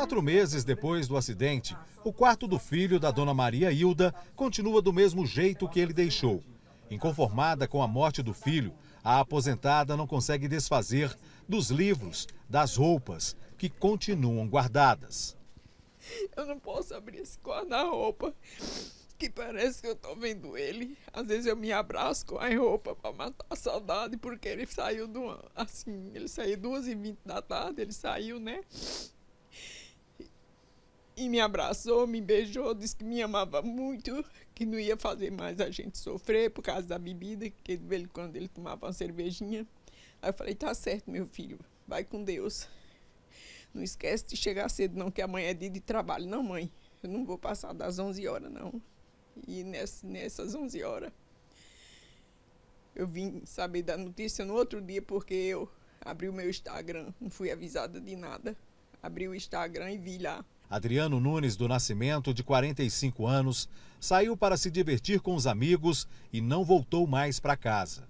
Quatro meses depois do acidente, o quarto do filho da dona Maria Hilda continua do mesmo jeito que ele deixou. Inconformada com a morte do filho, a aposentada não consegue desfazer dos livros, das roupas que continuam guardadas. Eu não posso abrir esse guarda-roupa, que parece que eu estou vendo ele. Às vezes eu me abraço com a roupa para matar a saudade, porque ele saiu do assim, ele saiu duas e vinte da tarde, ele saiu, né? e me abraçou, me beijou, disse que me amava muito, que não ia fazer mais a gente sofrer por causa da bebida, que ele quando ele tomava uma cervejinha. Aí eu falei, tá certo, meu filho, vai com Deus. Não esquece de chegar cedo não, que amanhã é dia de trabalho. Não, mãe, eu não vou passar das 11 horas, não. E nessa, nessas 11 horas, eu vim saber da notícia no outro dia, porque eu abri o meu Instagram, não fui avisada de nada. Abri o Instagram e vi lá Adriano Nunes do Nascimento, de 45 anos, saiu para se divertir com os amigos e não voltou mais para casa.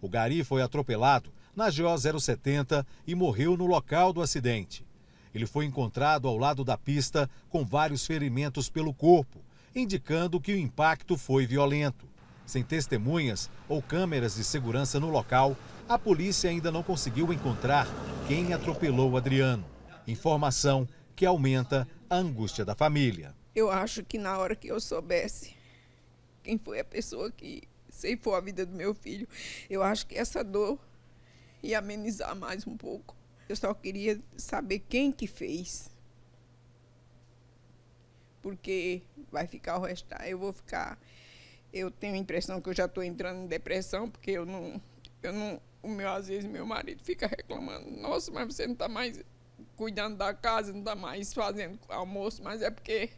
O Gari foi atropelado na GO 070 e morreu no local do acidente. Ele foi encontrado ao lado da pista com vários ferimentos pelo corpo, indicando que o impacto foi violento. Sem testemunhas ou câmeras de segurança no local, a polícia ainda não conseguiu encontrar quem atropelou Adriano. Informação que aumenta a angústia da família. Eu acho que na hora que eu soubesse quem foi a pessoa que ceifou a vida do meu filho, eu acho que essa dor ia amenizar mais um pouco. Eu só queria saber quem que fez. Porque vai ficar o resto, tá? eu vou ficar. Eu tenho a impressão que eu já estou entrando em depressão, porque eu não, eu não, o meu às vezes meu marido fica reclamando, nossa, mas você não está mais cuidando da casa, não está mais fazendo almoço, mas é porque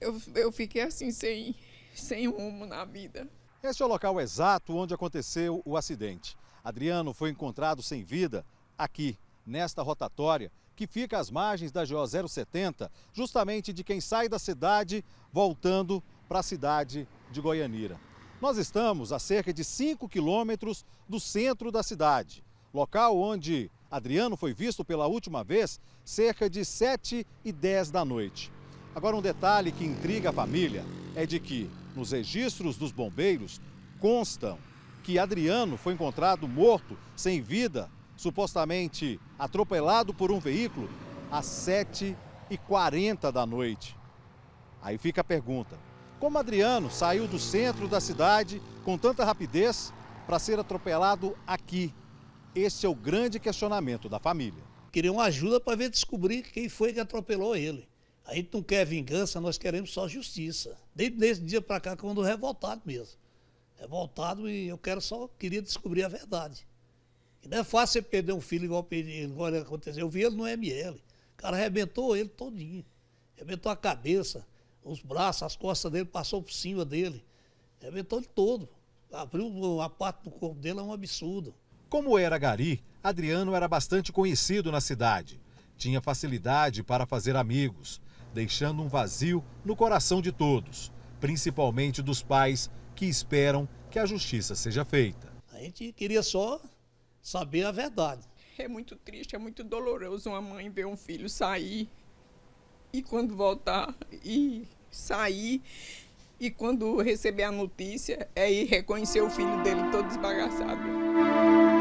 eu, eu fiquei assim, sem, sem rumo na vida. Este é o local exato onde aconteceu o acidente. Adriano foi encontrado sem vida aqui, nesta rotatória, que fica às margens da GO 070, justamente de quem sai da cidade voltando para a cidade de Goianira. Nós estamos a cerca de 5 quilômetros do centro da cidade, local onde Adriano foi visto pela última vez cerca de 7 e 10 da noite. Agora, um detalhe que intriga a família é de que, nos registros dos bombeiros, constam que Adriano foi encontrado morto, sem vida, supostamente atropelado por um veículo, às 7h40 da noite. Aí fica a pergunta: como Adriano saiu do centro da cidade com tanta rapidez para ser atropelado aqui, esse é o grande questionamento da família. Queriam ajuda para ver descobrir quem foi que atropelou ele. A gente não quer vingança, nós queremos só justiça. Desde esse dia para cá, quando revoltado mesmo. Revoltado e eu quero só, queria descobrir a verdade. E não é fácil você perder um filho igual, igual aconteceu. Eu vi ele no ML. O cara arrebentou ele todinho. Arrebentou a cabeça, os braços, as costas dele, passou por cima dele. Arrebentou ele todo. Abriu a parte do corpo dele, é um absurdo. Como era gari, Adriano era bastante conhecido na cidade. Tinha facilidade para fazer amigos, deixando um vazio no coração de todos, principalmente dos pais que esperam que a justiça seja feita. A gente queria só saber a verdade. É muito triste, é muito doloroso uma mãe ver um filho sair e quando voltar e sair e quando receber a notícia é ir reconhecer o filho dele todo esbagaçado.